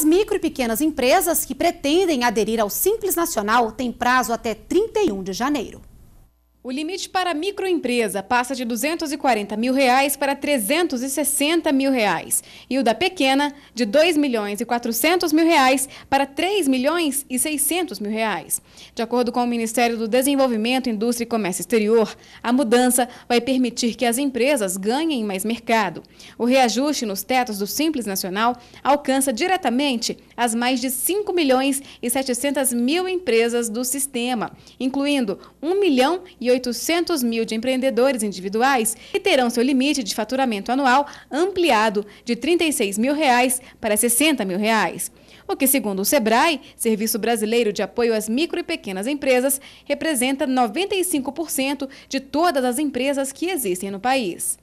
As micro e pequenas empresas que pretendem aderir ao Simples Nacional têm prazo até 31 de janeiro. O limite para microempresa passa de 240 mil reais para 360 mil reais e o da pequena de 2 milhões e 400 mil reais para 3 milhões e 600 mil reais. De acordo com o Ministério do Desenvolvimento, Indústria e Comércio Exterior, a mudança vai permitir que as empresas ganhem mais mercado. O reajuste nos tetos do Simples Nacional alcança diretamente as mais de 5 milhões e 700 mil empresas do sistema, incluindo 1 milhão e 800 mil de empreendedores individuais que terão seu limite de faturamento anual ampliado de 36 mil reais para 60 mil reais. O que, segundo o SEBRAE, Serviço Brasileiro de Apoio às Micro e Pequenas Empresas, representa 95% de todas as empresas que existem no país.